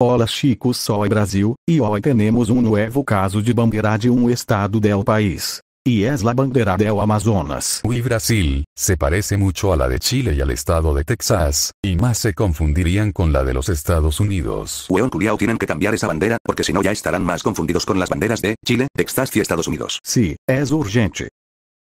Hola chicos soy Brasil, y e hoy tenemos un um nuevo caso de bandera de un um estado del país. Y e es la bandera del Amazonas. Uy Brasil, se parece mucho a la de Chile y al estado de Texas, y más se confundirían con la de los Estados Unidos. Hueón culiao tienen que cambiar esa bandera, porque si no ya estarán más confundidos con las banderas de Chile, Texas y Estados Unidos. Sí, es urgente.